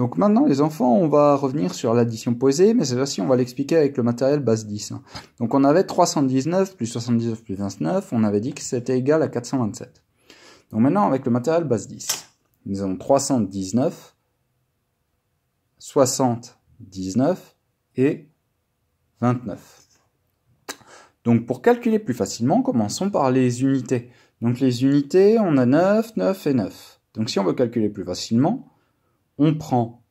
Donc maintenant, les enfants, on va revenir sur l'addition posée, mais cette fois-ci, on va l'expliquer avec le matériel base 10. Donc on avait 319 plus 79 plus 29, on avait dit que c'était égal à 427. Donc maintenant, avec le matériel base 10, nous avons 319, 79 et 29. Donc pour calculer plus facilement, commençons par les unités. Donc les unités, on a 9, 9 et 9. Donc si on veut calculer plus facilement, on prend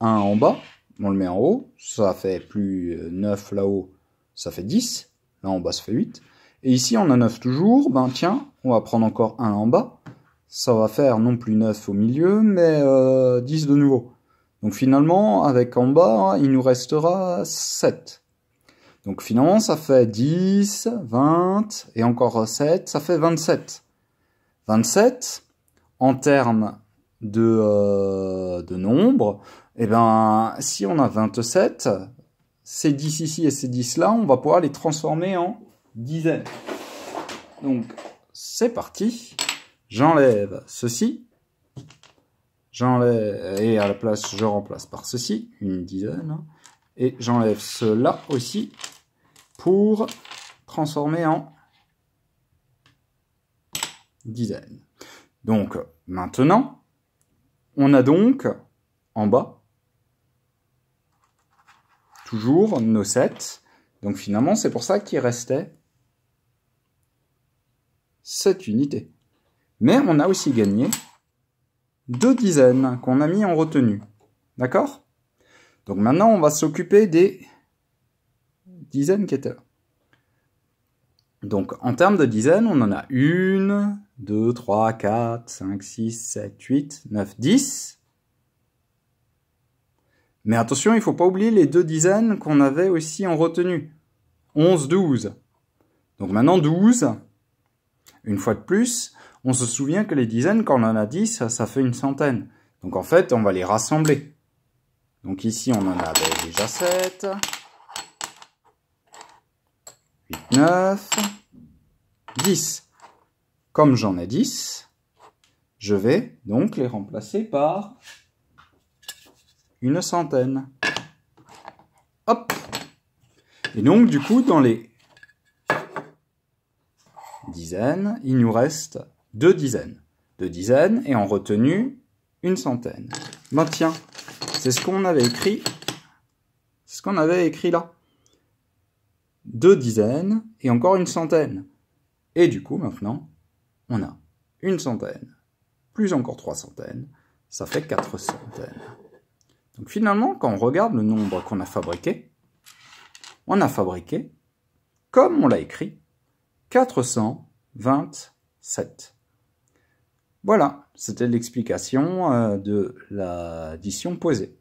un en bas, on le met en haut, ça fait plus 9 euh, là-haut, ça fait 10, là en bas ça fait 8, et ici on a 9 toujours, ben tiens, on va prendre encore un en bas, ça va faire non plus 9 au milieu, mais 10 euh, de nouveau. Donc finalement, avec en bas, il nous restera 7. Donc finalement, ça fait 10, 20, et encore 7, ça fait 27. 27, en termes euh, de, nombre, de nombres, eh ben, si on a 27, ces 10 ici et ces 10 là, on va pouvoir les transformer en dizaines. Donc, c'est parti. J'enlève ceci. J'enlève, et à la place, je remplace par ceci, une dizaine. Hein. Et j'enlève cela aussi pour transformer en dizaines. Donc, maintenant, on a donc en bas toujours nos 7. Donc finalement, c'est pour ça qu'il restait 7 unités. Mais on a aussi gagné deux dizaines qu'on a mis en retenue. D'accord Donc maintenant, on va s'occuper des dizaines qui étaient là. Donc en termes de dizaines, on en a une, deux, trois, quatre, cinq, six, sept, huit, neuf, dix. Mais attention, il ne faut pas oublier les deux dizaines qu'on avait aussi en retenue. 11, 12. Donc maintenant 12, une fois de plus, on se souvient que les dizaines, quand on en a 10, ça, fait une centaine. Donc en fait, on va les rassembler. Donc ici, on en avait déjà 7. 8, 9, 10. Comme j'en ai 10, je vais donc les remplacer par une centaine. Hop Et donc, du coup, dans les dizaines, il nous reste deux dizaines. Deux dizaines et en retenue, une centaine. Ben tiens, c'est ce qu'on avait écrit. C'est ce qu'on avait écrit là deux dizaines et encore une centaine. Et du coup, maintenant, on a une centaine, plus encore trois centaines, ça fait quatre centaines. Donc finalement, quand on regarde le nombre qu'on a fabriqué, on a fabriqué, comme on l'a écrit, 427. Voilà, c'était l'explication euh, de l'addition posée.